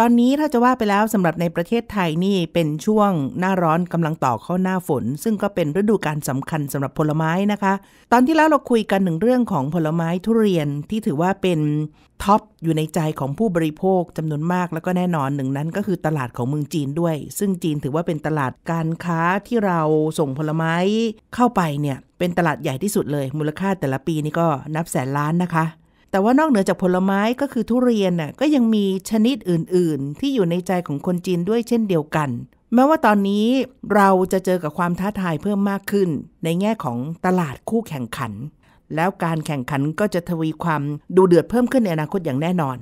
ตอนนี้ถ้าจะว่าไปแล้วสำหรับในประเทศไทยนี่เป็นช่วงหน้าร้อนกำลังต่อเข้าหน้าฝน ซึ่งก็เป็นฤดูการสำคัญสำหรับผลไม้นะคะ ตอนที่แล้วเราคุยกันหนึ่งเรื่องของผลไม้ทุเรียนที่ถือว่าเป็นท็อปอยู่ในใจของผู้บริโภคจำนวนมากแล้วก็แน่นอนหนึ่งนั้นก็คือตลาดของเมืองจีนด้วย ซึ่งจีนถือว่าเป็นตลาดการค้าที่เราส่งผลไม้ เข้าไปเนี่ยเป็นตลาดใหญ่ที่สุดเลย มูลค่าแต่ละปีนี่ก็นับแสนล้านนะคะแต่ว่านอกเหนือจากผลไม้ก็คือทุเรียนน่ะก็ยังมีชนิดอื่น ๆ ที่อยู่ในใจของคนจีนด้วยเช่นเดียวกัน แม้ว่าตอนนี้เราจะเจอกับความท้าทายเพิ่มมากขึ้น ในแง่ของตลาดคู่แข่งขัน แล้วการแข่งขันก็จะทวีความดูเดือดเพิ่มขึ้นในอนาคตอย่างแน่นอน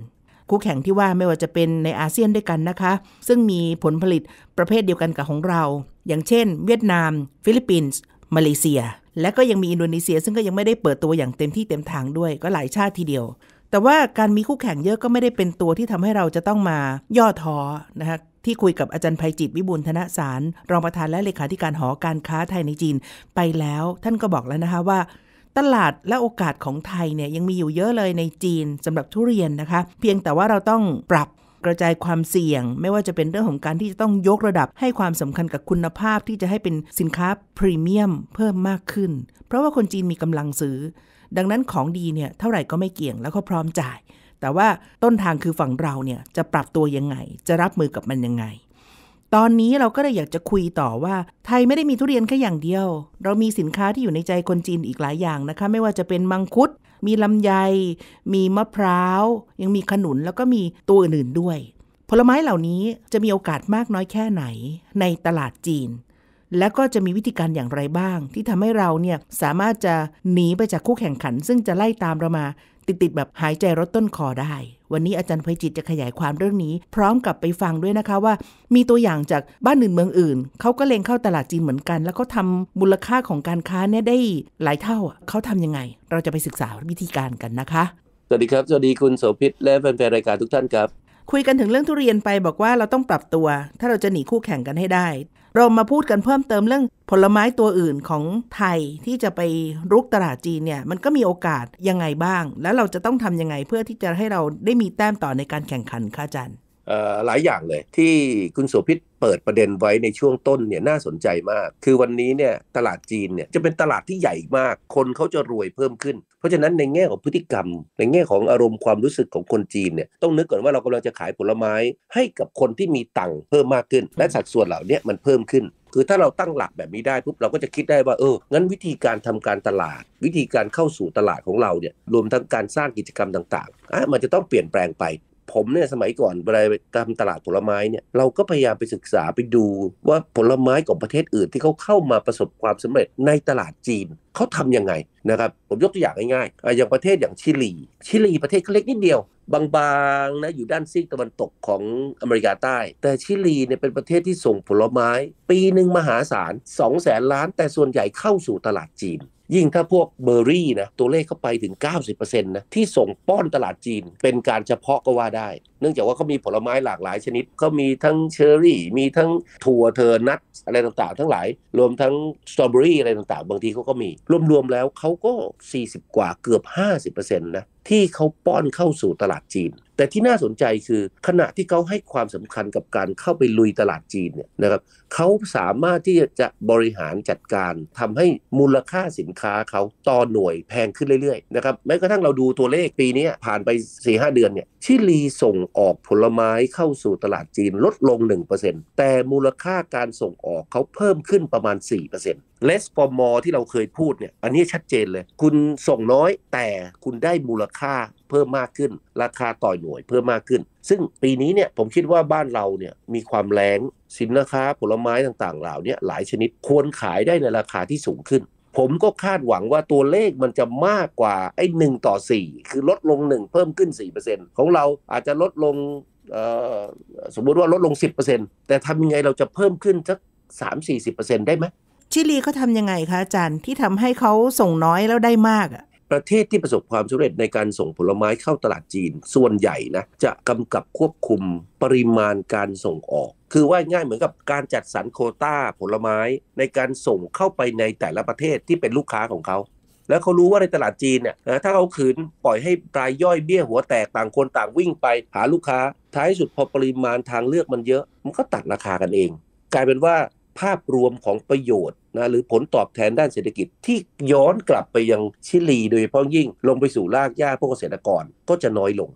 คู่แข่งที่ว่าไม่ว่าจะเป็นในอาเซียนด้วยกันนะคะ ซึ่งมีผลผลิตประเภทเดียวกันกับของเรา อย่างเช่น เวียดนาม ฟิลิปปินส์มาเลเซีย และก็ยังมีอินโดนีเซียซึ่งก็ยังไม่ได้เปิดตัวอย่างเต็มที่เต็มทางด้วย ก็หลายชาติทีเดียว แต่ว่าการมีคู่แข่งเยอะก็ไม่ได้เป็นตัวที่ทำให้เราจะต้องมาย่อท้อนะคะที่คุยกับอาจารย์ภัยจิตวิบูลธนสารรองประธานและเลขาธิการหอการค้าไทยในจีนไปแล้วท่านก็บอกแล้วนะคะว่า ตลาดและโอกาสของไทยเนี่ยยังมีอยู่เยอะเลยในจีนสำหรับทุเรียนนะคะเพียงแต่ว่าเราต้องปรับกระจายความเสี่ยง ไม่ว่าจะเป็นเรื่องของการที่จะต้องยกระดับให้ความสำคัญกับคุณภาพที่จะให้เป็นสินค้าพรีเมียมเพิ่มมากขึ้น เพราะว่าคนจีนมีกำลังซื้อ ดังนั้นของดีเนี่ยเท่าไหร่ก็ไม่เกี่ยงแล้วก็พร้อมจ่าย แต่ว่าต้นทางคือฝั่งเราเนี่ยจะปรับตัวยังไง จะรับมือกับมันยังไงตอนนี้เราก็เลยอยากจะคุยต่อว่าไทยไม่ได้มีทุเรียนแค่อย่างเดียว เรามีสินค้าที่อยู่ในใจคนจีนอีกหลายอย่างนะคะ ไม่ว่าจะเป็นมังคุด มีลำไย มีมะพร้าวยังมีขนุนแล้วก็มีตัวอื่นๆด้วย ผลไม้เหล่านี้จะมีโอกาสมากน้อยแค่ไหนในตลาดจีน และก็จะมีวิธีการอย่างไรบ้าง ที่ทำให้เราเนี่ย สามารถจะหนีไปจากคู่แข่งขัน ซึ่งจะไล่ตามเรามาติด ๆ แบบหายใจรดต้นคอได้ วันนี้อาจารย์ภัยจิตจะขยายความเรื่องนี้ พร้อมกับไปฟังด้วยนะคะว่ามีตัวอย่างจากบ้านอื่นเมืองอื่น เขาก็เล็งเข้าตลาดจีนเหมือนกัน แล้วก็ทำมูลค่าของการค้าเนี่ยได้หลายเท่า เขาทํำยังไง เราจะไปศึกษาวิธีการกันนะคะ สวัสดีครับ สวัสดีคุณโสภิต และแฟนๆรายการทุกท่านครับ คุยกันถึงเรื่องทุเรียนไปบอกว่าเราต้องปรับตัว ถ้าเราจะหนีคู่แข่งกันให้ได้เรามาพูดกันเพิ่มเติมเรื่องผลไม้ตัวอื่นของไทยที่จะไปรุกตลาดจีนเนี่ยมันก็มีโอกาสยังไงบ้าง แล้วเราจะต้องทำยังไงเพื่อที่จะให้เราได้มีแต้มต่อในการแข่งขันค่ะจันยหลายอย่างเลยที่คุณโสภิตเปิดประเด็นไว้ในช่วงต้นเนี่ยน่าสนใจมาก คือวันนี้เนี่ยตลาดจีนเนี่ยจะเป็นตลาดที่ใหญ่มากคนเขาจะรวยเพิ่มขึ้น เพราะฉะนั้นในแง่ของพฤติกรรม ในแง่ของอารมณ์ความรู้สึกของคนจีนเนี่ยต้องนึกก่อนว่าเรากำลังจะขายผลไม้ให้กับคนที่มีตังค์เพิ่มมากขึ้น และสัดส่วนเหล่านี้มันเพิ่มขึ้น คือถ้าเราตั้งหลักแบบนี้ได้ปุ๊บเราก็จะคิดได้ว่าเออ งั้นวิธีการทำการตลาด วิธีการเข้าสู่ตลาดของเราเนี่ยรวมทั้งการสร้างกิจกรรมต่างๆมันจะต้องเปลี่ยนแปลงไปผมเนี่ยสมัยก่อนเวลาไปตามตลาดผลไม้เนี่ยเราก็พยายามไปศึกษาไปดู ว่าผลไม้ของประเทศอื่นที่เขาเข้ามาประสบความสำเร็จในตลาดจีนเขาทํำยังไงนะครับผมยกตัวอย่างง่ายๆอย่างประเทศอย่างชิลี ชิลีประเทศเขาเล็กนิดเดียว บางๆนะอยู่ด้านซีกตะวันตกของอเมริกาใต้ แต่ชิลีเนี่ยเป็นประเทศที่ส่งผลไม้ ปีหนึ่งมหาศาล2องแสนล้านแต่ส่วนใหญ่เข้าสู่ตลาดจีน ยิ่งถ้าพวกเบอร์รี่นะตัวเลขเข้าไปถึง 90%นะที่ส่งป้อนตลาดจีนเป็นการเฉพาะก็ว่าได้เนื่องจากว่าเขามีผลไม้หลากหลายชนิดเขามีทั้งเชอร์รี่ มีทั้งถั่วเธอ นัทอะไรต่างๆ ทั้งหลาย รวมทั้งสตรอเบอรี่อะไรต่างๆ บางทีเขาก็มี รวมๆแล้วเขาก็ 40 กว่าเกือบ 50%นะ ที่เขาป้อนเข้าสู่ตลาดจีนแต่ที่น่าสนใจคือขณะที่เขาให้ความสำคัญกับการเข้าไปลุยตลาดจีนเนี่ยนะครับเขาสามารถที่จะบริหารจัดการทำให้มูลค่าสินค้าเขาต่อหน่วยแพงขึ้นเรื่อยๆนะครับแม้กระทั่งเราดูตัวเลขปีนี้ผ่านไป4ีหเดือนเนี่ยชิลีส่งออกผลไม้เข้าสู่ตลาดจีนลดลง 1%แต่มูลค่าการส่งออกเขาเพิ่มขึ้นประมาณ4%น less for more ที่เราเคยพูดเนี่ยอันนี้ชัดเจนเลยคุณส่งน้อยแต่คุณได้มูลค่าเพิ่มมากขึ้น ราคาต่อหน่วยเพิ่มมากขึ้น ซึ่งปีนี้เนี่ยผมคิดว่าบ้านเราเนี่ยมีความแรงสินค้าผลไม้ต่างๆเหล่านี้หลายชนิดควรขายได้ในราคาที่สูงขึ้น ผมก็คาดหวังว่าตัวเลขมันจะมากกว่าไอ้หต่อ 4 คือลดลง 1 เพิ่มขึ้น 4%ของเราอาจจะลดลงสมมุติว่าลดลง10%แต่ทำยังไงเราจะเพิ่มขึ้นสัก3-40%ได้ไหมชิลีเขาทำยังไงคะอาจารย์ที่ทำให้เขาส่งน้อยแล้วได้มากอะประเทศที่ประสบความสำเร็จในการส่งผลไม้เข้าตลาดจีน ส่วนใหญ่นะจะกำกับควบคุมปริมาณการส่งออก คือว่าง่ายเหมือนกับการจัดสรรโคต้าผลไม้ในการส่งเข้าไปในแต่ละประเทศที่เป็นลูกค้าของเขาแล้วเขารู้ว่าในตลาดจีนเนี่ยถ้าเขาขืนปล่อยให้รายย่อยเบี้ยหัวแตกต่างคนต่างวิ่งไป หาลูกค้าท้ายสุดพอปริมาณทางเลือกมันเยอะ มันก็ตัดราคากันเอง กลายเป็นว่าภาพรวมของประโยชน์นะหรือผลตอบแทนด้านเศรษฐกิจที่ย้อนกลับไปยังชิลีโดยเฉพาะยิ่ง ลงไปสู่รากหญ้าพวกเกษตรกรก็จะน้อยลง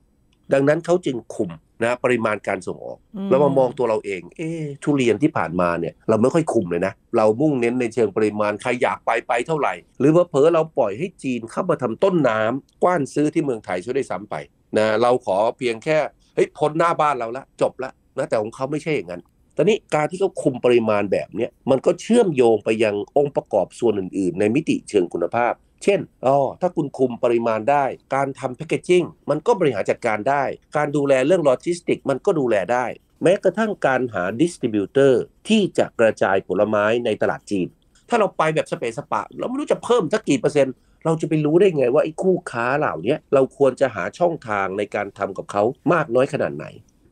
ดังนั้นเขาจึงคุมนะปริมาณการส่งออกเรามามองตัวเราเองเอ๊ทุเรียนที่ผ่านมาเนี่ยเราไม่ค่อยคุมเลยนะ เรามุ่งเน้นในเชิงปริมาณ ใครอยากไปไปเท่าไหร่ หรือว่าเลอเราปล่อยให้จีนเข้ามาทำต้นน้ำกว้านซื้อที่เมืองไทยช่วยได้ซ้ำไปนะเราขอเพียงแค่เฮ้ยพ้นหน้าบ้านเราละจบละนะแต่ของเขาไม่ใช่อย่างนั้นตอนนี้การที่เขาคุมปริมาณแบบนี้มันก็เชื่อมโยงไปยังองค์ประกอบส่วนอื่น ๆ ในมิติเชิงคุณภาพ เช่น อ๋อ ถ้าคุณคุมปริมาณได้ การทำแพคเกจจิ้งมันก็บริหารจัดการได้ การดูแลเรื่องโลจิสติกมันก็ดูแลได้ แม้กระทั่งการหาดิสติบิวเตอร์ที่จะกระจายผลไม้ในตลาดจีน ถ้าเราไปแบบสเปซสปะ เราไม่รู้จะเพิ่มสักกี่เปอร์เซ็นต์เราจะไปรู้ได้ไง ว่าไอ้คู่ค้าเหล่านี้เราควรจะหาช่องทางในการทำกับเขามากน้อยขนาดไหน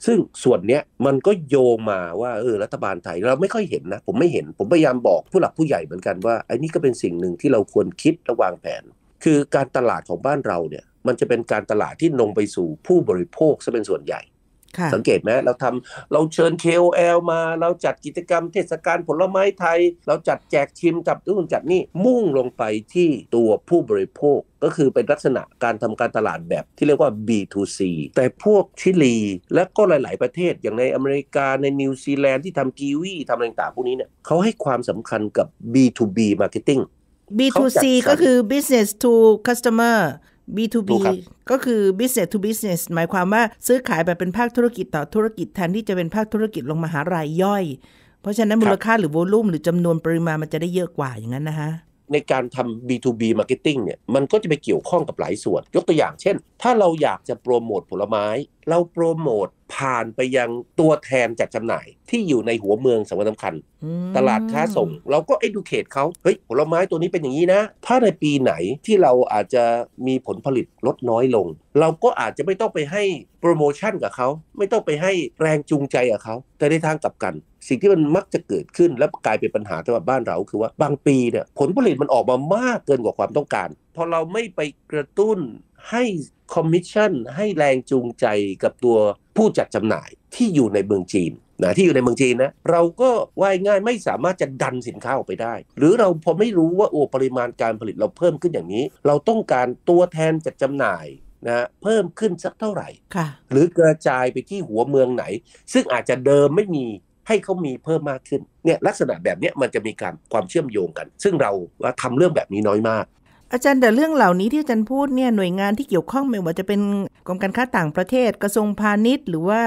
ซึ่งส่วนเนี้ยมันก็โยงมาว่าเออรัฐบาลไทยเราไม่ค่อยเห็นนะ ผมไม่เห็นผมพยายามบอกผู้หลักผู้ใหญ่เหมือนกันว่าไอ้นี่ก็เป็นสิ่งหนึ่งที่เราควรคิดระวางแผน คือการตลาดของบ้านเราเนี่ยมันจะเป็นการตลาดที่ลงไปสู่ผู้บริโภคซะเป็นส่วนใหญ่สังเกตไหมเราทำเราเชิญ KOL มาเราจัดกิจกรรมเทศกาลผลไม้ไทย เราจัดแจกชิมจับนู่นจัดนี่มุ่งลงไปที่ตัวผู้บริโภคก็คือเป็นลักษณะการทำการตลาดแบบที่เรียกว่า B2C แต่พวกชิลีและก็หลายๆ ประเทศอย่างในอเมริกาในนิวซีแลนด์ที่ทำกีวีทำอะไรต่างพวกนี้เนี่ยเขาให้ความสำคัญกับ B2B marketing B2C ก็คือ business to customer B2B ก็คือ business to business หมายความว่าซื้อขายแบบเป็นภาคธุรกิจต่อธุรกิจแทนที่จะเป็นภาคธุรกิจลงมาหารายย่อย เพราะฉะนั้นมูลค่าหรือโวลูมหรือจำนวนปริมาณมันจะได้เยอะกว่าอย่างนั้นนะคะในการทำ B2B marketing เนี่ยมันก็จะไปเกี่ยวข้องกับหลายส่วน ยกตัวอย่างเช่น ถ้าเราอยากจะโปรโมทผลไม้ เราโปรโมทผ่านไปยังตัวแทนจัดจำหน่าย ที่อยู่ในหัวเมืองสำคัญสำคัญตลาดค้าส่ง เราก็ educate เขาเฮ้ยผลไม้ตัวนี้เป็นอย่างนี้นะ ถ้าในปีไหนที่เราอาจจะมีผลผลิตลดน้อยลง เราก็อาจจะไม่ต้องไปให้โปรโมชั่นกับเขา ไม่ต้องไปให้แรงจูงใจกับเขา แต่ในทางกลับกัน สิ่งที่มันมักจะเกิดขึ้นและกลายเป็นปัญหาสำหรับบ้านเรา คือว่าบางปีเนี่ยผลผลิตมันออกมามากเกินกว่าความต้องการพอเราไม่ไปกระตุ้นให้คอมมิชชั่นให้แรงจูงใจกับตัวผู้จัดจำหน่ายที่อยู่ในเมืองจีนนะที่อยู่ในเมืองจีนนะเราก็ว่ายง่ายไม่สามารถ จะดันสินค้าออกไปได้ หรือเราพอไม่รู้ว่าโอ้ปริมาณการผลิตเราเพิ่มขึ้นอย่างนี้ เราต้องการตัวแทนจัดจำหน่ายนะเพิ่มขึ้นสักเท่าไหร่หรือกระจายไปที่หัวเมืองไหน ซึ่งอาจจะเดิมไม่มีให้เขามีเพิ่มมากขึ้นเนี่ยลักษณะแบบนี้มันจะมีการความเชื่อมโยงกัน ซึ่งเราทำเรื่องแบบนี้น้อยมากอาจารย์แต่เรื่องเหล่านี้ที่อาจารย์พูดเนี่ยหน่วยงานที่เกี่ยวข้องไม่ว่าจะเป็นกรมการค้าต่างประเทศ กระทรวงพาณิชย์ หรือว่า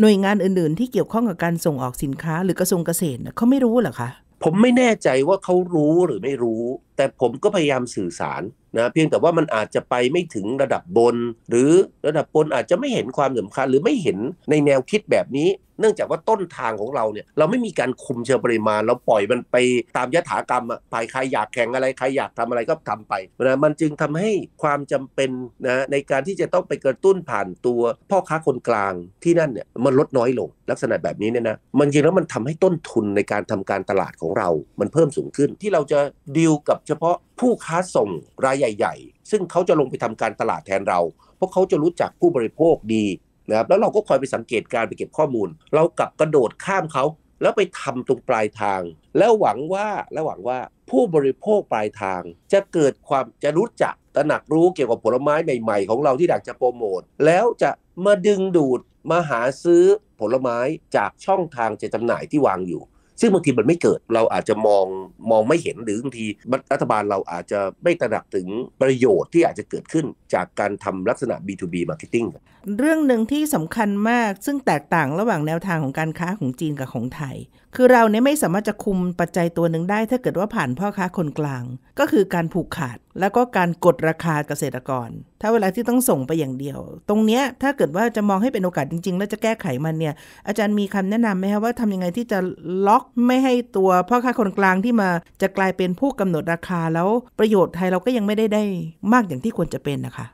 หน่วยงานอื่น ๆ ที่เกี่ยวข้องกับการส่งออกสินค้าหรือกระทรวงเกษตรเขาไม่รู้หรอคะผมไม่แน่ใจว่าเขารู้หรือไม่รู้ แต่ผมก็พยายามสื่อสารนะเพียงแต่ว่ามันอาจจะไปไม่ถึงระดับบน หรือระดับบนอาจจะไม่เห็นความสำคัญหรือไม่เห็นในแนวคิดแบบนี้เนื่องจากว่าต้นทางของเราเนี่ยเราไม่มีการคุมเชิงปริมาณเราปล่อยมันไปตามยถากรรมอะไปใครอยากแข่งอะไรใครอยากทำอะไรก็ทำไปนะมันจึงทำให้ความจำเป็นนะในการที่จะต้องไปกระตุ้นผ่านตัว พ่อค้าคนกลางที่นั่นเนี่ยมันลดน้อยลง ลักษณะแบบนี้เนี่ยนะมันจริงแล้วมันทำให้ต้นทุนในการทำการตลาดของเรา มันเพิ่มสูงขึ้นที่เราจะดีลกับเฉพาะผู้ค้าส่งรายใหญ่ ๆ ซึ่งเขาจะลงไปทำการตลาดแทนเรา เพราะเขาจะรู้จักผู้บริโภคดีนะครับแล้วเราก็คอยไปสังเกตการไปเก็บข้อมูล เรากลับกระโดดข้ามเขาแล้วไปทำตรงปลายทาง แล้วหวังว่าแล้วหวังว่าผู้บริโภคปลายทางจะเกิดความจะรู้จักตระหนักรู้เกี่ยวกับผลไม้ใหม่ ๆของเราที่อยากจะโปรโมทแล้วจะมาดึงดูดมาหาซื้อผลไม้จากช่องทางจะจำหน่ายที่วางอยู่ ซึ่งบางทีมันไม่เกิด เราอาจจะมองมองไม่เห็นหรือบางทีรัฐบาลเราอาจจะไม่ตระหนักถึงประโยชน์ที่อาจจะเกิดขึ้นจากการทำลักษณะ B2B marketing เรื่องหนึ่งที่สำคัญมากซึ่งแตกต่างระหว่างแนวทางของการค้าของจีนกับของไทย คือเราเนี่ยไม่สามารถจะคุมปัจจัยตัวหนึ่งได้ถ้าเกิดว่าผ่านพ่อค้าคนกลาง ก็คือการผูกขาดแล้วก็การกดราคาเกษตรกร ถ้าเวลาที่ต้องส่งไปอย่างเดียว ตรงเนี้ยถ้าเกิดว่าจะมองให้เป็นโอกาสจริง ๆ แล้วจะแก้ไขมันเนี่ยอาจารย์มีคำแนะนำไหมคะว่าทำยังไงที่จะล็อกไม่ให้ตัวพ่อค้าคนกลางที่มาจะกลายเป็นผู้กำหนดราคาแล้วประโยชน์ไทยเราก็ยังไม่ได้ได้มากอย่างที่ควรจะเป็นนะคะ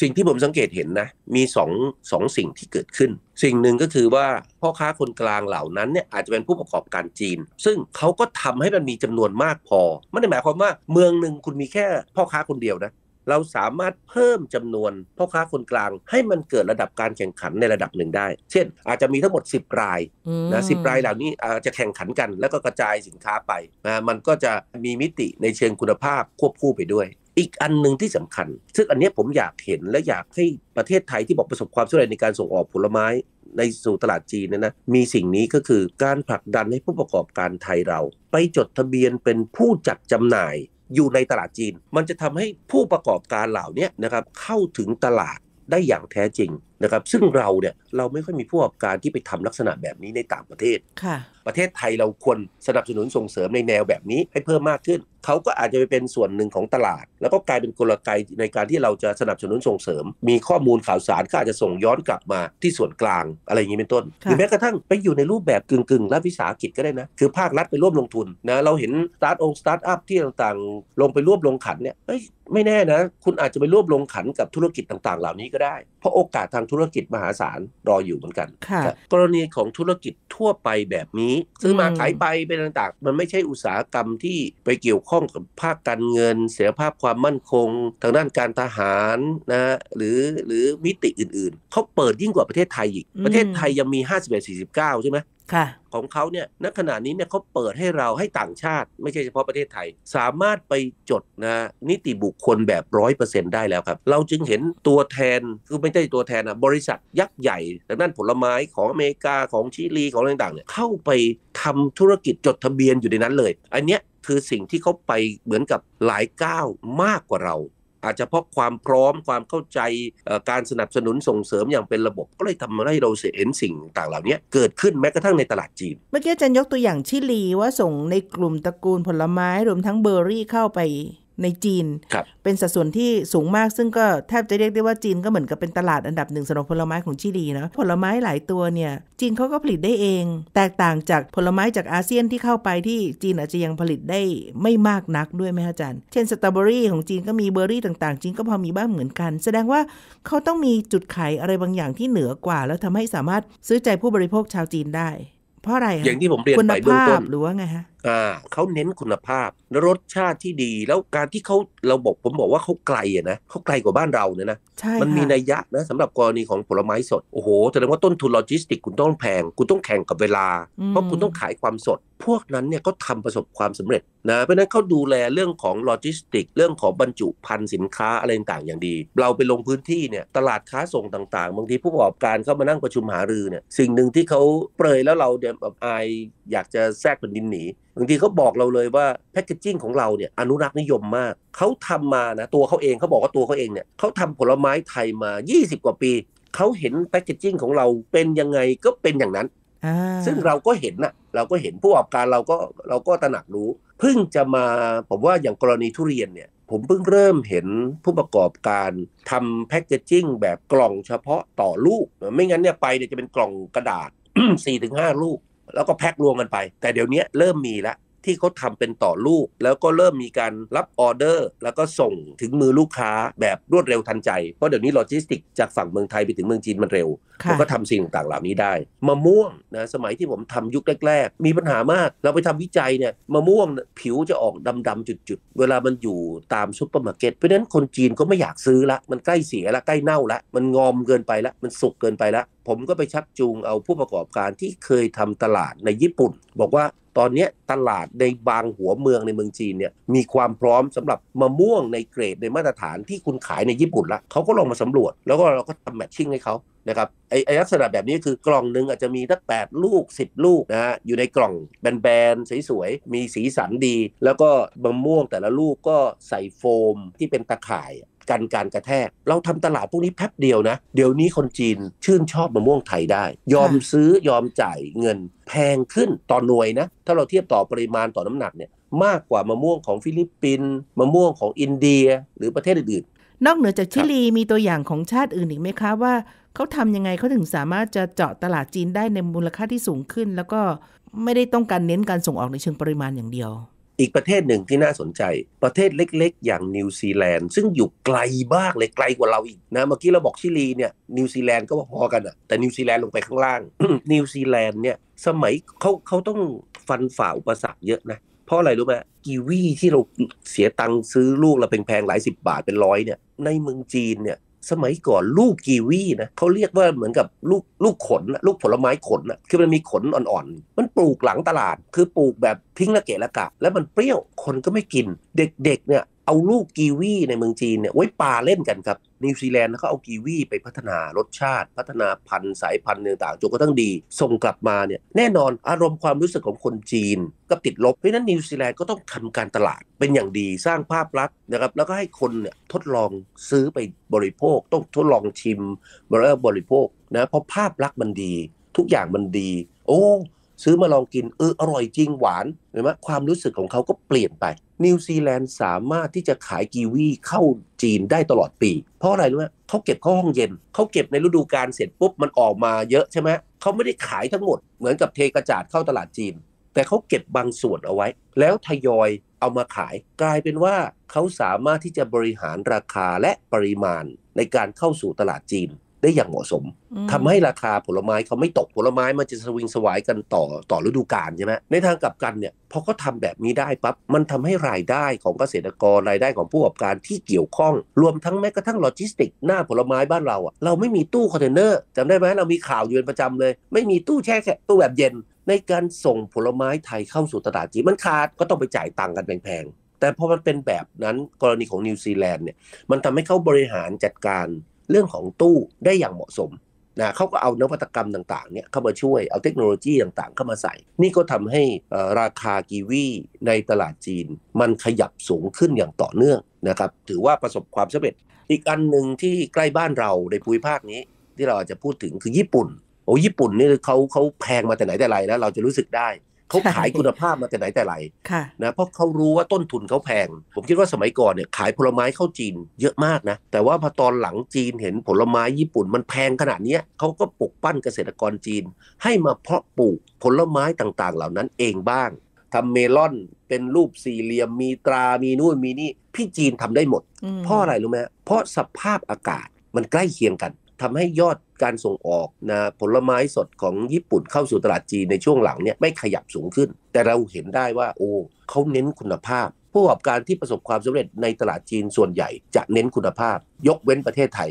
สิ่งที่ผมสังเกตเห็นนะมีสองสองสิ่งที่เกิดขึ้น สิ่งหนึ่งก็คือว่าพ่อค้าคนกลางเหล่านั้นเนี่ยอาจจะเป็นผู้ประกอบการจีน ซึ่งเขาก็ทำให้มันมีจำนวนมากพอไม่ได้หมายความว่าเมืองหนึ่งคุณมีแค่ พ่อค้าคนเดียวนะเราสามารถเพิ่มจำนวนพ่อค้าคนกลาง ให้มันเกิดระดับการแข่งขันในระดับหนึ่งได้ เช่น อาจจะมีทั้งหมด 10รายนะสิรายเหล่านี้อาจจะแข่งขันกันแล้วก็กระจายสินค้าไปนะมันก็จะมีมิติในเชิงคุณภาพควบคู่ไปด้วยอีกอันหนึ่งที่สำคัญ ซึ่งอันนี้ผมอยากเห็นและอยากให้ประเทศไทยที่บอกประสบความสำเร็จในการส่งออกผลไม้ในสู่ตลาดจีนเนี่ยนะมีสิ่งนี้ก็คือการผลักดันให้ผู้ประกอบการไทยเรา ไปจดทะเบียนเป็นผู้จัดจำหน่ายอยู่ในตลาดจีน มันจะทำให้ผู้ประกอบการเหล่านี้นะครับเข้าถึงตลาดได้อย่างแท้จริงนะครับ ซึ่งเราเนี่ยเราไม่ค่อยมีผู้ประกอบการที่ไปทำลักษณะแบบนี้ในต่างประเทศค่ะประเทศไทยเราควรสนับสนุนส่งเสริมในแนวแบบนี้ให้เพิ่มมากขึ้น เขาก็อาจจะไปเป็นส่วนหนึ่งของตลาด แล้วก็กลายเป็นกลไกในการที่เราจะสนับสนุนส่งเสริม มีข้อมูลข่าวสารก็อาจจะส่งย้อนกลับมาที่ส่วนกลางอะไรอย่างนี้เป็นต้น หรือแม้กระทั่งไปอยู่ในรูปแบบกึ่งๆรัฐวิสาหกิจก็ได้นะ คือภาครัฐไปร่วมลงทุนนะ เราเห็นสตาร์ทองสตาร์ทอัพที่ต่างๆลงไปร่วมลงขันเนี่ยเ้ยไม่แน่นะ คุณอาจจะไปร่วมลงขันกับธุรกิจต่างๆเหล่านี้ก็ได้ เพราะโอกาสทางธุรกิจมหาศาลรออยู่เหมือนกัน กรณีของธุรกิจทั่วไปแบบนี้ซื้อมาขายไปเป็นต่างๆ มันไม่ใช่อุตสาหกรรมที่ไปเกี่ยวข้องกับภาคการเงิน เสียภาพความมั่นคง ทางด้านการทหารนะหรือหรือมิติอื่นๆ เขาเปิดยิ่งกว่าประเทศไทยอีก ประเทศไทยยังมี 51 49 ใช่ไหมของเขาเนี่ย ณ ขณะนี้เนี่ยเขาเปิดให้เราให้ต่างชาติ ไม่ใช่เฉพาะประเทศไทย สามารถไปจดนะนิติบุคคลแบบร้อยเปอร์เซ็นต์ได้แล้วครับ เราจึงเห็นตัวแทนคือไม่ใช่ตัวแทนนะบริษัทยักษ์ใหญ่ทางด้านผลไม้ของอเมริกาของชิลีของอะไรต่างๆเนี่ยเข้าไปทำธุรกิจจดทะเบียนอยู่ในนั้นเลย อันเนี้ยคือสิ่งที่เขาไปเหมือนกับหลายก้าวมากกว่าเราอาจจะเพราะความพร้อมความเข้าใจการสนับสนุนส่งเสริมอย่างเป็นระบบ ก็เลยทำให้เราเห็นสิ่งต่างเหล่านี้เกิดขึ้นแม้กระทั่งในตลาดจีน เมื่อกี้อาจารย์ยกตัวอย่างชิลีว่าส่งในกลุ่มตระกูลผลไม้ รวมทั้งเบอร์รี่เข้าไปในจีนเป็นสัดส่วนที่สูงมากซึ่งก็แทบจะเรียกได้ว่าจีนก็เหมือนกับเป็นตลาดอันดับหนึ่งสำหรับผลไม้ของชิลีนะผลไม้หลายตัวเนี่ย จีนเขาก็ผลิตได้เอง แตกต่างจากผลไม้จากอาเซียนที่เข้าไปที่จีนอาจจะยังผลิตได้ไม่มากนักด้วยไหมอาจารย์ เช่นสตรอเบอรี่ของจีนก็มีเบอร์รี่ต่างๆ จีนก็พอมีบ้างเหมือนกัน แสดงว่าเขาต้องมีจุดขายอะไรบางอย่างที่เหนือกว่า แล้วทำให้สามารถซื้อใจผู้บริโภคชาวจีนได้ เพราะอะไรอย่างที่ผมเรียนไปเบื้องต้นหรือว่าไงฮะอ่าเขาเน้นคุณภาพรสชาติที่ดี แล้วการที่เขาเราบอกผมบอกว่าเขาไกลอ่ะนะเขาไกลกว่าบ้านเราเนี่ยนะมันมีนัยยะนะสำหรับกรณีของผลไม้สดโอ้โหแสดงว่าต้นทุนโลจิสติกคุณต้องแพง คุณต้องแข่งกับเวลา เพราะคุณต้องขายความสด พวกนั้นเนี่ยก็ทำประสบความสำเร็จนะเพราะนั้นเขาดูแลเรื่องของโลจิสติก เรื่องของบรรจุภัณฑ์สินค้าอะไรต่างๆอย่างดี เราไปลงพื้นที่เนี่ยตลาดค้าส่งต่างๆบางทีผู้ประกอบการเข้ามานั่งประชุมหารือเนี่ยสิ่งหนึ่งที่เขาเปรยแล้วเราเดมอายอยากจะแทรกเป็นดินหนีบางทีเขาบอกเราเลยว่าแพคเกจจิ้งของเราเนี่ยอนุรักษ์นิยมมาก เขาทำมานะตัวเขาเองเขาบอกว่าตัวเขาเองเนี่ยเขาทำผลไม้ไทยมา 20 กว่าปี เขาเห็นแพคเกจจิ้งของเราเป็นยังไงก็เป็นอย่างนั้น ซึ่งเราก็เห็นนะเราก็เห็นผู้ประกอบการเราก็เราก็ตระหนักรู้เพิ่งจะมาผมว่าอย่างกรณีทุเรียนเนี่ยผมเพิ่งเริ่มเห็นผู้ประกอบการทำแพคเกจจิ้งแบบกล่องเฉพาะต่อลูกไม่งั้นเนี่ยไปเนี่ยจะเป็นกล่องกระดาษ 4-5 ลูกแล้วก็แพ็ครวมกันไป แต่เดี๋ยวนี้เริ่มมีแล้วที่เขาทำเป็นต่อลูกแล้วก็เริ่มมีการรับออเดอร์ แล้วก็ส่งถึงมือลูกค้าแบบรวดเร็วทันใจ เพราะเดี๋ยวนี้โลจิสติกจากฝั่งเมืองไทยไปถึงเมืองจีนมันเร็วมันก็ทำสิ่งต่างๆเหล่านี้ได้มะม่วงนะ สมัยที่ผมทำยุคแรก ๆ มีปัญหามากเราไปทำวิจัยเนี่ยมะม่วงผิวจะออกดำๆจุดๆ เวลามันอยู่ตามซุปเปอร์มาร์เก็ตเพราะนั้นคนจีนก็ไม่อยากซื้อละมันใกล้เสียละใกล้เน่าละ มันงอมเกินไปละมันสุกเกินไปละผมก็ไปชักจูงเอาผู้ประกอบการที่เคยทำตลาดในญี่ปุ่นบอกว่าตอนนี้ตลาดในบางหัวเมืองในเมืองจีนเนี่ยมีความพร้อมสำหรับมะม่วงในเกรดในมาตรฐานที่คุณขายในญี่ปุ่นละเขาก็ลองมาสำรวจแล้วก็เราก็ทำแมทชิ่งให้เขานะครับไอ้ลักษณะแบบนี้คือกล่องหนึ่งอาจจะมีทั้งแลูก 10 ลูกนะฮะอยู่ในกล่องแบนๆสวยๆมีสีสันดี แล้วก็มะม่วงแต่ละลูกก็ใส่โฟมที่เป็นตะข่ายกันการกระแทกเราทำตลาดพวกนี้แป๊บเดียวนะ เดี๋ยวนี้คนจีนชื่นชอบมะม่วงไทยได้ ยอมซื้อยอมจ่ายเงินแพงขึ้นต่อหน่วยนะถ้าเราเทียบต่อปริมาณต่อน้ำหนักเนี่ยมากกว่ามะม่วงของฟิลิปปินส์มะม่วงของอินเดียหรือประเทศอื่นนอกเหนือจากชิลีมีตัวอย่างของชาติอื่นอีกไหมคะว่า เขาทำยังไงเขาถึงสามารถจะเจาะตลาดจีนได้ในมูลค่าที่สูงขึ้น แล้วก็ไม่ได้ต้องการเน้นการส่งออกในเชิงปริมาณอย่างเดียวอีกประเทศหนึ่งที่น่าสนใจประเทศเล็กๆ อย่างนิวซีแลนด์ซึ่งอยู่ไกลมากเลยไกลกว่าเราอีกนะเมื่อกี้เราบอกชิลีเนี่ยนิวซีแลนด์ก็พอกันอะแต่นิวซีแลนด์ลงไปข้างล่างนิวซีแลนด์เนี่ยสมัยเขาเขาต้องฟันฝ่าอุปสรรคเยอะนะเพราะอะไรรู้ไหมกีวีที่เราเสียตังค์ซื้อลูกเราแพงๆ หลายสิบบาท เป็นร้อยเนี่ยในเมืองจีนเนี่ยสมัยก่อนลูกกีวีนะเขาเรียกว่าเหมือนกับลูกลูกขน ลูกผลไม้ขนนะคือมันมีขนอ่อนๆ มันปลูกหลังตลาด คือปลูกแบบทิ้งละเกะละกะ แล้วมันเปรี้ยวคนก็ไม่กินเด็ก ๆเนี่ยเอาลูกกีวีในเมืองจีนเนี่ยไว้ปลาเล่นกันครับนิวซีแลนด์เขาเอากีวีไปพัฒนารสชาติพัฒนาพันธุ์สายพันธุ์ต่างๆจนกระทั่งดี ส่งกลับมาเนี่ยแน่นอนอารมณ์ความรู้สึกของคนจีน ก็ติดลบ เพราะนั้นนิวซีแลนด์ก็ต้องทำการตลาดเป็นอย่างดีสร้างภาพลักษณ์นะครับแล้วก็ให้คนเนี่ยทดลองซื้อไปบริโภคต้องทดลองชิมบริโภคนะเพราะภาพลักษณ์มันดีทุกอย่างมันดีโอ้ซื้อมาลองกินเอออร่อยจริงหวานเห็นไหมความรู้สึกของเขาก็เปลี่ยนไปนิวซีแลนด์สามารถที่จะขายกีวีเข้าจีนได้ตลอดปี เพราะอะไรรู้ไหมเขาเก็บเข้าห้องเย็น เขาเก็บในฤดูกาลเสร็จปุ๊บ มันออกมาเยอะใช่ไหมเขาไม่ได้ขายทั้งหมดเหมือนกับเทกระจาดเข้าตลาดจีน แต่เขาเก็บบางส่วนเอาไว้ แล้วทยอยเอามาขายกลายเป็นว่าเขาสามารถที่จะบริหารราคาและปริมาณในการเข้าสู่ตลาดจีนได้อย่างเหมาะสม ทำให้ราคาผลไม้เขาไม่ตกผลไม้มันจะสวิงสวายกันต่อต่อฤดูกาลใช่ไหม ในทางกลับกันเนี่ยพอเขาทาแบบนี้ได้ปั๊บ มันทำให้รายได้ของเกษตรกรรายได้ของผู้ประกอบการที่เกี่ยวข้อง รวมทั้งแม้กระทั่งโลจิสติกหน้าผลไม้บ้านเราอะเราไม่มีตู้คอนเทนเนอร์จำได้ไหมเรามีข่าวอยู่เป็นประจำเลย ไม่มีตู้แช่แข็งตู้แบบเย็นในการส่งผลไม้ไทยเข้าสู่ตลาดจีนมันขาดก็ต้องไปจ่ายตังค์กันแพงแต่พอมันเป็นแบบนั้นกรณีของนิวซีแลนด์เนี่ยมันทำให้เขาบริหารจัดการเรื่องของตู้ได้อย่างเหมาะสมนะเขาก็เอานวัตกรรมต่างๆเนี่ยเข้ามาช่วยเอาเทคโนโลยีต่างๆ เข้ามาใส่นี่ก็ทำให้ราคากีวีในตลาดจีน มันขยับสูงขึ้นอย่างต่อเนื่องนะครับถือว่าประสบความสำเร็จ อีกอันหนึ่งที่ใกล้บ้านเราในภูมิภาคนี้ที่เราอาจจะพูดถึงคือญี่ปุ่นโอ้ญี่ปุ่นนี่เขาเขาแพงมาแต่ไหนแต่ไรแล้วเราจะรู้สึกได้เขาขายคุณภาพมาแต่ไหนแต่ไรนะเพราะเขารู้ว่าต้นทุนเขาแพง ผมคิดว่าสมัยก่อนเนี่ยขายผลไม้เข้าจีนเยอะมากนะแต่ว่าพอตอนหลังจีนเห็นผลไม้ญี่ปุ่น มันแพงขนาดนี้เขาก็ปลุกปั้นเกษตรกรจีน ให้มาเพาะปลูกผลไม้ต่างๆ เหล่านั้นเองบ้างทำเมลอนเป็นรูปสี่เหลี่ยมมีตรา มีนู่นมีนี่พี่จีนทำได้หมดเพราะอะไรรู้ไหมเพราะสภาพอากาศมันใกล้เคียงกันทำให้ยอดการส่งออกนะผลไม้สดของญี่ปุ่นเข้าสู่ตลาดจีนในช่วงหลังเนี่ยไม่ขยับสูงขึ้น แต่เราเห็นได้ว่าโอ้เขาเน้นคุณภาพ ผู้ประกอบการที่ประสบความสำเร็จ ในตลาดจีนส่วนใหญ่จะเน้นคุณภาพ ยกเว้นประเทศไทย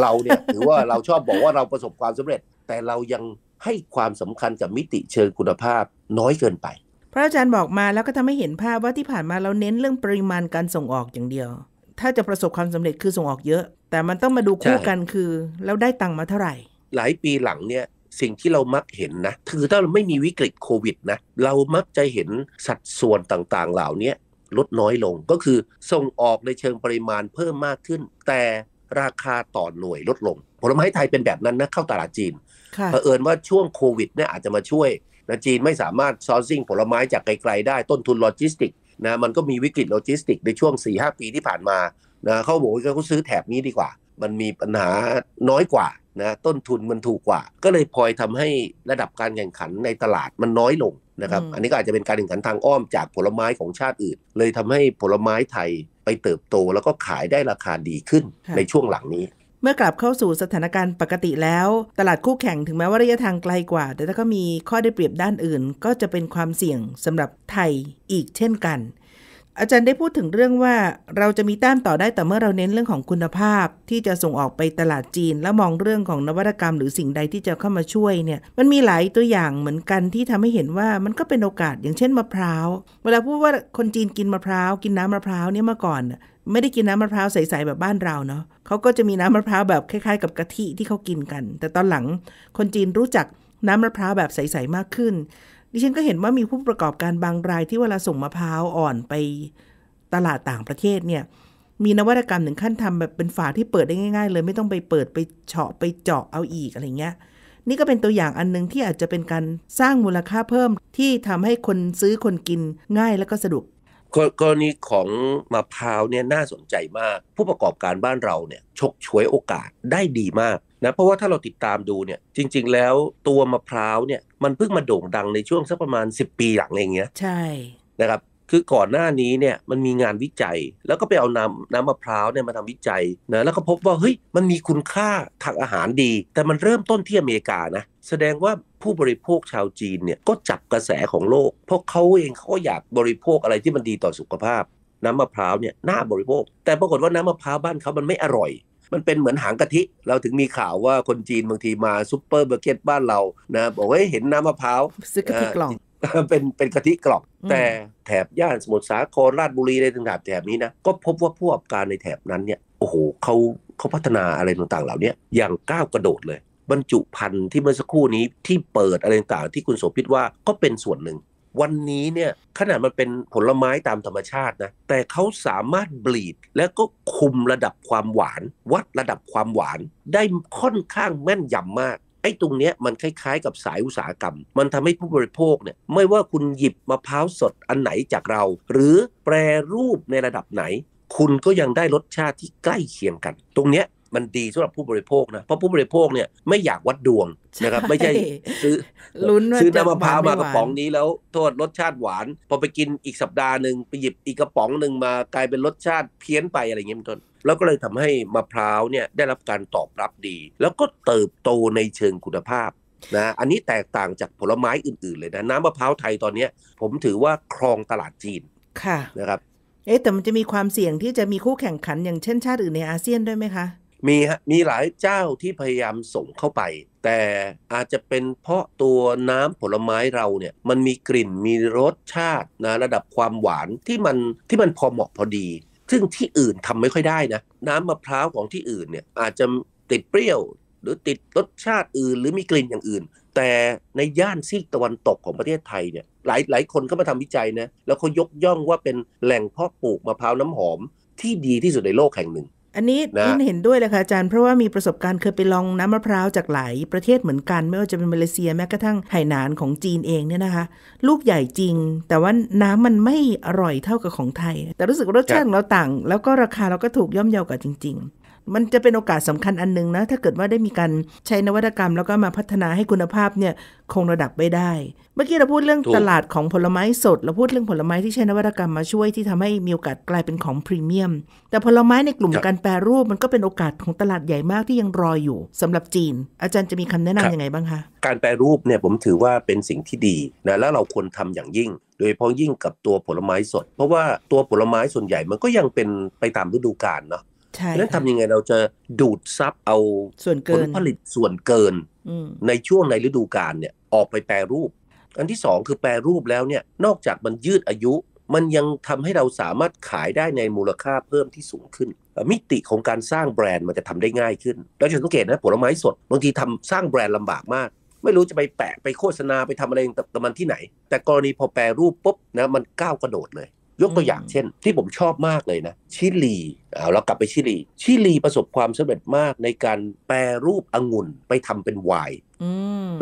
เราเนี่ยถือว่าเราชอบบอกว่าเราประสบความสำเร็จ แต่เรายังให้ความสำคัญกับมิติเชิงคุณภาพน้อยเกินไปพระอาจารย์บอกมาแล้วก็ทำให้เห็นภาพว่าที่ผ่านมาเราเน้นเรื่องปริมาณการส่งออกอย่างเดียวถ้าจะประสบความสำเร็จคือส่งออกเยอะ แต่มันต้องมาดูคู่กันคือ แล้วได้ตังค์มาเท่าไหร่ หลายปีหลังเนี่ย สิ่งที่เรามักเห็นนะ คือถ้าเราไม่มีวิกฤตโควิดนะ เรามักจะเห็นสัดส่วนต่างๆเหล่านี้ลดน้อยลงก็คือส่งออกในเชิงปริมาณเพิ่มมากขึ้น แต่ราคาต่อหน่วยลดลง ผลไม้ไทยเป็นแบบนั้นนะเข้าตลาดจีนเผอิญว่าช่วงโควิดเนี่ยอาจจะมาช่วยนะจีนไม่สามารถซอร์ซิ่ง ผลไม้จากไกลๆได้ต้นทุนโลจิสติกนะมันก็มีวิกฤตโลจิสติกในช่วง 4-5 ปีที่ผ่านมานะเขาบอกว่าเขาซื้อแถบนี้ดีกว่า มันมีปัญหาน้อยกว่านะต้นทุนมันถูกกว่า ก็เลยพลอยทำให้ระดับการแข่งขันในตลาดมันน้อยลงนะครับอันนี้ก็อาจจะเป็นการแข่งขันทางอ้อมจากผลไม้ของชาติอื่น เลยทำให้ผลไม้ไทยไปเติบโตแล้วก็ขายได้ราคาดีขึ้นในช่วงหลังนี้เมื่อกลับเข้าสู่สถานการณ์ปกติแล้ว ตลาดคู่แข่งถึงแม้ว่าระยะทางไกลกว่า แต่ถ้าก็มีข้อได้เปรียบด้านอื่นก็จะเป็นความเสี่ยงสำหรับไทยอีกเช่นกันอาจารย์ได้พูดถึงเรื่องว่าเราจะมีแต้มต่อได้แต่เมื่อเราเน้นเรื่องของคุณภาพที่จะส่งออกไปตลาดจีนและมองเรื่องของนวัตกรรมหรือสิ่งใดที่จะเข้ามาช่วยเนี่ยมันมีหลายตัวอย่างเหมือนกันที่ทำให้เห็นว่ามันก็เป็นโอกาส อย่างเช่นมะพร้าวเวลาพูดว่าคนจีนกินมะพร้าวกินน้ำมะพร้าวเนี่ยเมื่อก่อนไม่ได้กินน้ำมะพร้าวใสๆแบบบ้านเราเนาะเขาก็จะมีน้ำมะพร้าวแบบคล้ายๆ กับกะทิที่เขากินกัน แต่ตอนหลังคนจีนรู้จักน้ำมะพร้าวแบบใสๆมากขึ้นดิฉันก็เห็นว่ามีผู้ประกอบการบางรายที่เวลาส่งมะพร้าวอ่อนไปตลาดต่างประเทศเนี่ยมีนวัตกรรมถึงขั้นทำแบบเป็นฝาที่เปิดได้ง่ายๆเลยไม่ต้องไปเปิดไปเฉาะไปเจาะเอาอีกอะไรเงี้ยนี่ก็เป็นตัวอย่างอันนึงที่อาจจะเป็นการสร้างมูลค่าเพิ่มที่ทำให้คนซื้อคนกินง่ายและก็สะดวกกรณีของมะพร้าวเนี่ยน่าสนใจมาก ผู้ประกอบการบ้านเราเนี่ยชกช่วยโอกาสได้ดีมากนะเพราะว่าถ้าเราติดตามดูเนี่ยจริง ๆ แล้วตัวมะพร้าวเนี่ยมันเพิ่งมาโด่งดังในช่วงสักประมาณ 10 ปีหลังเองเนี้ยใช่นะครับคือก่อนหน้านี้เนี่ยมันมีงานวิจัย แล้วก็ไปเอาน้ำน้ำมะพร้าวเนี่ยมาทำวิจัยนะแล้วก็พบว่าเฮ้ยมันมีคุณค่าทางอาหารดี แต่มันเริ่มต้นที่อเมริกานะแสดงว่าผู้บริโภคชาวจีนเนี่ยก็จับกระแสของโลกเพราะเขาเองเขาก็อยากบริโภคอะไรที่มันดีต่อสุขภาพ น้ำมะพร้าวเนี่ยน่าบริโภค แต่ปรากฏว่าน้ำมะพร้าวบ้านเขามันไม่อร่อยมันเป็นเหมือนหางกะทิเราถึงมีข่าวว่าคนจีนบางทีมาซุปเปอร์มาร์เก็ตบ้านเรานะบอกว่าเห็นน้ำมะพร้าวซื้อกะทิกล่องเป็นเป็นกะทิกล่องแต่แถบย่านสมุทรสาครราชบุรีในถางแถบนี้นะ ก็พบว่าผู้ประกอบการในแถบนั้นเนี่ย โอ้โห เขาเขาพัฒนาอะไรต่างๆ เหล่านี้อย่างก้าวกระโดดเลยบรรจุพันธุ์ที่เมื่อสักครู่นี้ที่เปิดอะไรต่างๆ ที่คุณโสภิตว่าก็เป็นส่วนหนึ่งวันนี้เนี่ยขนาดมันเป็นผลไม้ตามธรรมชาตินะแต่เขาสามารถบลีด แล้วก็คุมระดับความหวาน วัดระดับความหวานได้ค่อนข้างแม่นยำมาก ไอ้ตรงเนี้ยมันคล้าย ๆ กับสายอุตสาหกรรม มันทำให้ผู้บริโภคเนี่ย ไม่ว่าคุณหยิบมะพร้าวสดอันไหนจากเรา หรือแปรรูปในระดับไหน คุณก็ยังได้รสชาติที่ใกล้เคียงกัน ตรงเนี้ยมันดีสำหรับผู้บริโภคนะเพราะผู้บริโภคเนี่ยไม่อยากวัดดวงนะครับไม่ใช่ซื้อซื้อน้ำมะพร้าวมากระป๋องนี้แล้วโทษรสชาติหวานพอไปกินอีกสัปดาห์หนึ่งไปหยิบอีกกระป๋องหนึ่งมากลายเป็นรสชาติเพี้ยนไปอะไรเงี้ยเนต้นแล้วก็เลยทำให้มะพร้าวเนี่ยได้รับการตอบรับดี แล้วก็เติบโตในเชิงคุณภาพนะอันนี้แตกต่างจากผลไม้อื่นๆเลยนะน้ำมะพร้าวไทยตอนนี้ผมถือว่าครองตลาดจีนค่ะนะครับเอ๊แต่มันจะมีความเสี่ยงที่จะมีคู่แข่งขัน อย่างเช่นชาติอื่นในอาเซียนด้วยไหมคะมีฮะมีหลายเจ้าที่พยายามส่งเข้าไป แต่อาจจะเป็นเพราะตัวน้ำผลไม้เราเนี่ยมันมีกลิ่นมีรสชาตินะระดับความหวานที่มันที่มันพอเหมาะพอดี ซึ่งที่อื่นทำไม่ค่อยได้นะน้ำมะพร้าวของที่อื่นเนี่ยอาจจะติดเปรี้ยว หรือติดรสชาติอื่นหรือมีกลิ่นอย่างอื่น แต่ในย่านซีกตะวันตกของประเทศไทยเนี่ยหลายหลายคนก็มาทำวิจัยนะแล้วเขายกย่องว่าเป็นแหล่งเพาะปลูกมะพร้าวน้ำหอมที่ดีที่สุดในโลกแห่งหนึ่งอันนี้นะเห็นด้วยเลยค่ะอาจารย์ เพราะว่ามีประสบการณ์ เคยไปลองน้ำมะพร้าวจากหลายประเทศเหมือนกัน ไม่ว่าจะเป็นมาเลเซียแม้กระทั่งไหหนานของจีนเองเนี่ยนะคะ ลูกใหญ่จริง แต่ว่าน้ำมันไม่อร่อยเท่ากับของไทย แต่รู้สึกรสชาติเราต่าง แล้วก็ราคาเราก็ถูกย่อมเยาวกว่าจริงมันจะเป็นโอกาสสำคัญอันนึงนะถ้าเกิดว่าได้มีการใช้นวัตกรรม แล้วก็มาพัฒนาให้คุณภาพเนี่ยคงระดับไปได้ เมื่อกี้เราพูดเรื่องตลาดของผลไม้สดเราพูดเรื่องผลไม้ที่ใช้นวัตกรรมมาช่วยที่ทำให้มีโอกาสกลายเป็นของพรีเมียมแต่ผลไม้ในกลุ่มการแปรรูปมันก็เป็นโอกาสของตลาดใหญ่มากที่ยังรออยู่ สำหรับจีน อาจารย์จะมีคำแนะนํำยังไงบ้างคะ การแปรรูปเนี่ยผมถือว่าเป็นสิ่งที่ดีนะแล้วเราควรทำอย่างยิ่ง โดยเฉพาะยิ่งกับตัวผลไม้สด เพราะว่าตัวผลไม้ส่วนใหญ่มันก็ยังเป็นไปตามฤดูกาลเนาะช่นั้นทำยังไงเราจะดูดซับเอาส่วนเกินผลผลิตส่วนเกินในช่วงในฤดูกาลเนี่ยออกไปแปรรูป อันที่สองคือแปรรูปแล้วเนี่ยนอกจากมันยืดอายุ มันยังทำให้เราสามารถขายได้ในมูลค่าเพิ่มที่สูงขึ้น มิติของการสร้างแบรนด์มันจะทำได้ง่ายขึ้นเราจะสังเกตนะผลไม้สดบางทีทำสร้างแบรนด์ลำบากมาก ไม่รู้จะไปแปะไปโฆษณาไปทำอะไรกับมันที่ไหน แต่กรณีพอแปรรูปปุ๊บนะมันก้าวกระโดดเลยยกตัวอย่างเช่น ที่ผมชอบมากเลยนะ ชิลีเอาเรากลับไปชิลี ชิลีประสบความสำเร็จมากในการแปรรูปองุ่นไปทำเป็นไวน์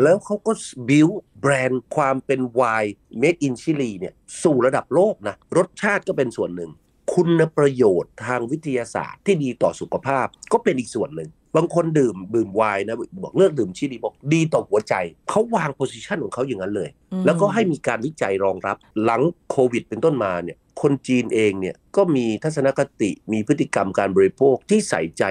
แล้วเขาก็บิวแบรนด์ความเป็นไวน์ made in ชิลีเนี่ย สู่ระดับโลกนะ รสชาติก็เป็นส่วนหนึ่ง คุณประโยชน์ทางวิทยาศาสตร์ที่ดีต่อสุขภาพก็เป็นอีกส่วนหนึ่ง บางคนดื่มดื่มไวน์นะบอกเลอกดื่มชิลีบอก ดีต่อหัวใจเขาวางโพสิชันของเขาอย่างนั้นเลยแล้วก็ให้มีการวิจัยรองรับหลังโควิดเป็นต้นมาเนี่ยคนจีนเองเนี่ยก็มีทัศนคติมีพฤติกรรมการบริโภคที่ใส่ใจ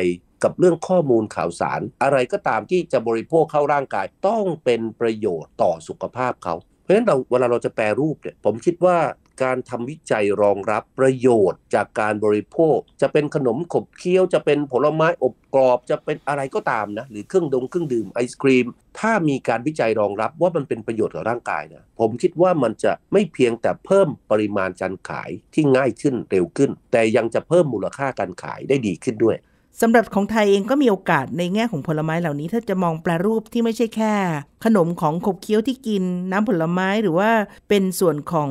กับเรื่องข้อมูลข่าวสาร อะไรก็ตามที่จะบริโภคเข้าร่างกายต้องเป็นประโยชน์ต่อสุขภาพเขา เพราะฉะนั้นเราเวลาเราจะแปรรูปเนี่ยผมคิดว่าการทำวิจัยรองรับประโยชน์จากการบริโภค จะเป็นขนมขบเคี้ยวจะเป็นผลไม้อบกรอบจะเป็นอะไรก็ตามนะหรือเครื่องดงเครื่องดื่มไอศครีมถ้ามีการวิจัยรองรับว่ามันเป็นประโยชน์กับร่างกายนะผมคิดว่ามันจะไม่เพียงแต่เพิ่มปริมาณการขายที่ง่ายขึ้นเร็วขึ้น แต่ยังจะเพิ่มมูลค่าการขายได้ดีขึ้นด้วยสำหรับของไทยเองก็มีโอกาสในแง่ของผลไม้เหล่านี้ ถ้าจะมองแปลรูปที่ไม่ใช่แค่ ขนมของขบเคี้ยวที่กิน น้ำผลไม้หรือว่าเป็นส่วนของ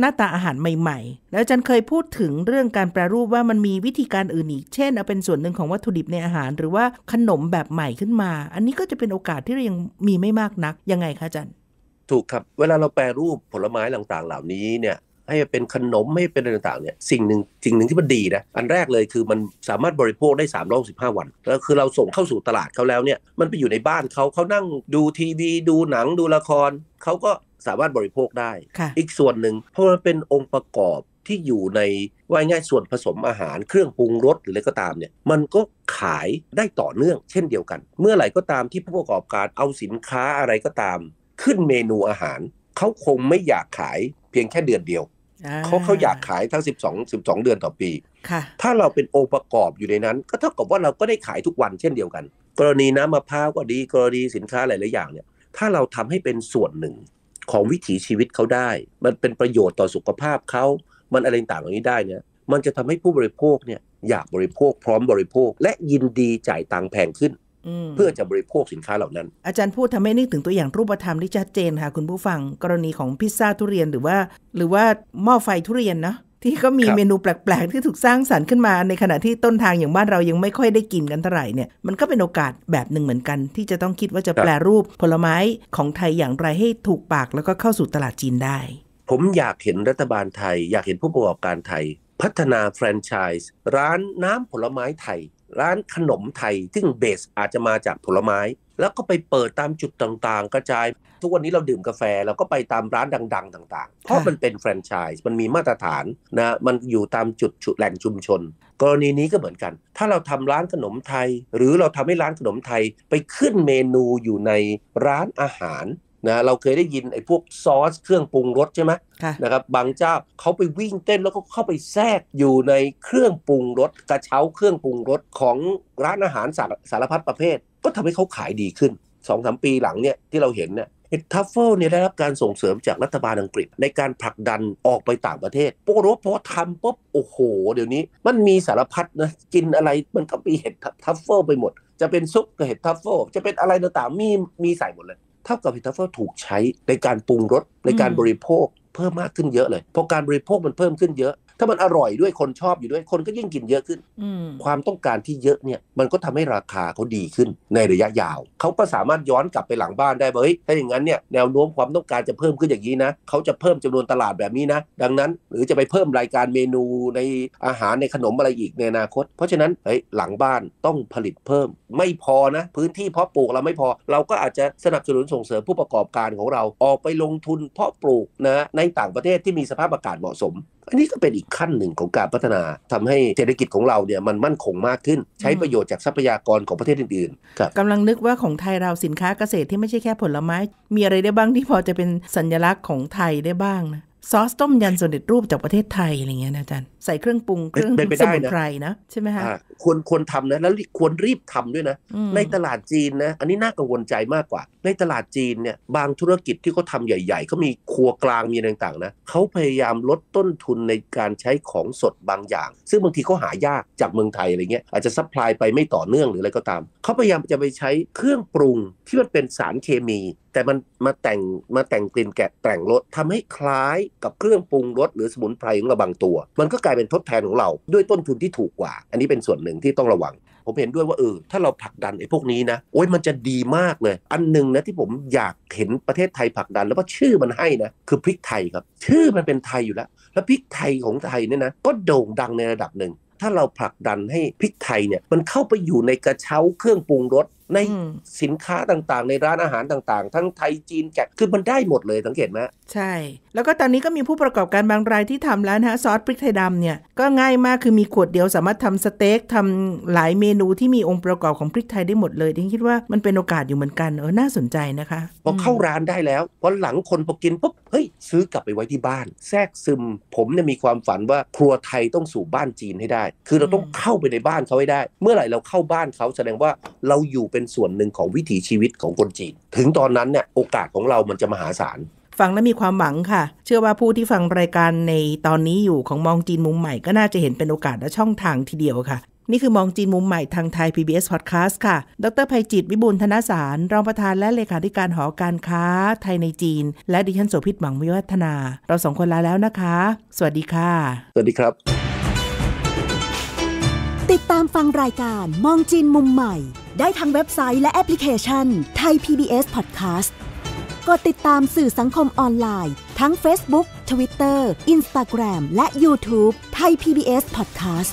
หน้าตาอาหารใหม่ ๆ แล้วอาจารย์เคยพูดถึงเรื่องการแปรรูปว่ามันมีวิธีการอื่นอีก เช่น เอาเป็นส่วนหนึ่งของวัตถุดิบในอาหาร หรือว่าขนมแบบใหม่ขึ้นมา อันนี้ก็จะเป็นโอกาสที่เรายังมีไม่มากนัก ยังไงคะอาจารย์ ถูกครับ เวลาเราแปรรูปผลไม้ต่างๆเหล่านี้เนี่ย ให้เป็นขนมให้เป็นอะไรต่างๆเนี่ยสิ่งหนึ่งสิ่งหนึ่งที่มันดีนะอันแรกเลยคือมันสามารถบริโภคได้3ามร้อยสิบห้าวันแล้วคือเราส่งเข้าสู่ตลาดเขาแล้วเนี่ยมันไปอยู่ในบ้านเขาเขานั่งดูทีวีดูหนังดูละครเขาก็สามารถบริโภคได้ อีกส่วนหนึ่ง เพราะมันเป็นองค์ประกอบที่อยู่ในว่าง่ายส่วนผสมอาหาร เครื่องปรุงรสหรืออะไรก็ตามเนี่ยมันก็ขายได้ต่อเนื่อง เช่นเดียวกัน เมื่อไหร่ก็ตามที่ผู้ประกอบการเอาสินค้าอะไรก็ตามขึ้นเมนูอาหาร เขาคงไม่อยากขายเพียงแค่เดือนเดียว เขาเขาอยากขายทั้ง 12 12 เดือนต่อปี ถ้าเราเป็นองค์ประกอบอยู่ในนั้น ก็เท่ากับว่าเราก็ได้ขายทุกวัน เช่นเดียวกัน กรณีน้ำมะพร้าวก็ดีกรณีสินค้าหลายๆอย่างเนี่ยถ้าเราทำให้เป็นส่วนหนึ่งของวิถีชีวิตเขาได้ มันเป็นประโยชน์ต่อสุขภาพเขา มันอะไรต่างเหล่านี้ได้เนี่ย มันจะทำให้ผู้บริโภคเนี่ยอยากบริโภคพร้อมบริโภคและยินดีจ่ายตังแพงขึ้นเพื่อจะบริโภคสินค้าเหล่านั้นอาจารย์พูดทำให้นึกถึงตัวอย่างรูปธรรมที่ชัดเจนค่ะคุณผู้ฟัง กรณีของพิซซ่าทุเรียนหรือว่า หรือว่าหม้อไฟทุเรียนเนาะที่ก็มีเมนูแปลกๆ ที่ถูกสร้างสารรค์ขึ้นมา ในขณะที่ต้นทางอย่างบ้านเรายังไม่ค่อยได้กินกันเท่าไหร่เนี่ยมันก็เป็นโอกาสแบบหนึ่งเหมือนกัน ที่จะต้องคิดว่าจะแปลรูปผลไม้ของไทยอย่างไรให้ถูกปากแล้วก็เข้าสู่ตลาดจีนได้ ผมอยากเห็นรัฐบาลไทย อยากเห็นผู้ประกอบการไทย พัฒนาแฟรนไชส์ร้านน้ำผลไม้ไทยร้านขนมไทยซึ่งเบสอาจจะมาจากผลไม้ แล้วก็ไปเปิดตามจุดต่างๆ กระจาย ทุกวันนี้เราดื่มกาแฟเราก็ไปตามร้านดังๆ ต่าง ๆ เพราะมันเป็นแฟรนไชส์มันมีมาตรฐานนะมันอยู่ตามจุดแหล่งชุมชน กรณีนี้ก็เหมือนกัน ถ้าเราทำร้านขนมไทย หรือเราทำให้ร้านขนมไทยไปขึ้นเมนูอยู่ในร้านอาหารนะเราเคยได้ยินไอ้พวกซอส เครื่องปรุงรสใช่ไหมนะครับบางเจ้าเขาไปวิ่งเต้นแล้วก็เข้าไปแทรกอยู่ในเครื่องปรุงรสกระเช้าเครื่องปรุงรสของร้านอาหารสารสารพัดประเภท ก็ทำให้เขาขายดีขึ้น2อสปีหลังเนี่ยที่เราเห็นเนี่ยเห็ดทัฟเฟิลเนี่ยได้รับการส่งเสริมจากรัฐบาลอังกฤษในการผลักดันออกไปต่างประเทศโปรโกพอทำปุ๊บโอ้โหเดี๋ยวนี้มันมีสารพัดนะกินอะไรมันก็มีเห็ดทัฟเฟิลไปหมด จะเป็นซุปก็เห็ดทัฟเฟิลจะเป็นอะไรต่างๆมีมีใส่หมดเลยเท่ากับผิตภัณฑ์ถูกใช้ในการปรุงรสในการบริโภคเพิ่มมากขึ้นเยอะเลยพอการบริโภคมันเพิ่มขึ้นเยอะถ้ามันอร่อยด้วยคนชอบอยู่ด้วยคนก็ยิ่งกินเยอะขึ้นความต้องการที่เยอะเนี่ยมันก็ทำให้ราคาเขาดีขึ้นในระยะยาว เขาก็สามารถย้อนกลับไปหลังบ้านได้เฮ้ยถ้าอย่างนั้นเนี่ยแนวโน้มความต้องการจะเพิ่มขึ้นอย่างนี้นะ เขาจะเพิ่มจำนวนตลาดแบบนี้นะ ดังนั้นหรือจะไปเพิ่มรายการเมนูในอาหารในขนมอะไรอีกในอนาคต เพราะฉะนั้นเฮ้ยหลังบ้านต้องผลิตเพิ่ม ไม่พอนะ พื้นที่เพาะปลูกเราไม่พอเราก็อาจจะสนับสนุนส่งเสริมผู้ประกอบการของเรา ออกไปลงทุนเพาะปลูกนะในต่างประเทศที่มีสภาพอากาศเหมาะสมอันนี้ก็เป็นอีกขั้นหนึ่งของการพัฒนาทำให้เศรษฐกิจของเราเนี่ยมันมั่นคงมากขึ้นใช้ประโยชน์จากทรัพยากรของประเทศอื่นๆครับกำลังนึกว่าของไทยเราสินค้าเกษตรที่ไม่ใช่แค่ผลไม้ มีอะไรได้บ้างที่พอจะเป็นสัญลักษณ์ของไทยได้บ้างนะซอสต้มยำสนเท็รูปจากประเทศไทยอะไรเงี้ยนะอาจารย์ใส่เครื่องปรุงเครื่องสมุนไพรนะใช่ไหมคะควรควรทำนะแล้วควรรีบทำด้วยนะในตลาดจีนนะอันนี้น่ากังวลใจมากกว่าในตลาดจีนเนี่ยบางธุรกิจที่เขาทาใหญ่ๆเขามีครัวกลางมีต่างๆนะเขาพยายามลดต้นทุนในการใช้ของสดบางอย่าง ซึ่งบางทีเขาหายากจากเมืองไทยอะไรเงี้ยอาจจะซัพพลายไปไม่ต่อเนื่องหรืออะไรก็ตามเขาพยายามจะไปใช้เครื่องปรุงที่มันเป็นสารเคมี แต่มันมาแต่งมาแต่งกลิ่นแกะแต่งรสทำให้คล้ายกับเครื่องปรุงรสหรือสมุนไพรของเราบางตัว มันก็กลายเป็นทดแทนของเราด้วยต้นทุนที่ถูกกว่า อันนี้เป็นส่วนหนึ่งที่ต้องระวังผมเห็นด้วยว่าเออถ้าเราผลักดันไอ้พวกนี้นะโอ้ยมันจะดีมากเลย อันหนึ่งนะที่ผมอยากเห็นประเทศไทยผลักดัน แล้วว่าชื่อมันให้นะคือพริกไทยครับ ชื่อมันเป็นไทยอยู่แล้ว แล้วพริกไทยของไทยเนี่ยนะก็โด่งดังในระดับหนึ่งถ้าเราผลักดันให้พริกไทยเนี่ยมันเข้าไปอยู่ในกระเช้าเครื่องปรุงรสในสินค้าต่างๆ ในร้านอาหารต่างๆ ทั้งไทยจีนแกะคือมันได้หมดเลยสังเกตไหมใช่ แล้วก็ตอนนี้ก็มีผู้ประกอบการบางรายที่ทำแล้วนะฮะซอสพริกไทยดำเนี่ยก็ง่ายมากคือมีขวดเดียวสามารถทำสเต็กทำหลายเมนูที่มีองค์ประกอบของพริกไทยได้หมดเลยทิ่คิดว่ามันเป็นโอกาสอยู่เหมือนกันเออน่าสนใจนะคะพอเข้าร้านได้แล้วพอหลังคนพอกินปุ๊บเฮ้ยซื้อกลับไปไว้ที่บ้านแทรกซึม ผมเนี่ยมีความฝันว่าครัวไทยต้องสู่บ้านจีนให้ได้ คือเราต้องเข้าไปในบ้านเขาให้ได้ เมื่อไหร่เราเข้าบ้านเขาแสดงว่าเราอยู่เป็นส่วนหนึ่งของวิถีชีวิตของคนจีน ถึงตอนนั้นเนี่ยโอกาสของเรามันจะมหาศาลฟังแล้วมีความหวังค่ะ เชื่อว่าผู้ที่ฟังรายการในตอนนี้อยู่ของมองจีนมุมใหม่ก็น่าจะเห็นเป็นโอกาสและช่องทางทีเดียวค่ะนี่คือมองจีนมุมใหม่ทางไทย PBS Podcast ค่ะ ดรภัยจิต วิบูลธนสาร รองประธานและเลขาธิการหอการค้า ไทยในจีน และดิฉันโสภิตหวังวิวัฒนา เราสองคนลาแล้วนะคะ สวัสดีค่ะ สวัสดีครับ ติดตามฟังรายการมองจีนมุมใหม่ ได้ทางเว็บไซต์และแอปพลิเคชันไทย PBS Podcast กดติดตามสื่อสังคมออนไลน์ ทั้ง Facebook, Twitter, Instagram และ YouTube ไทย PBS Podcast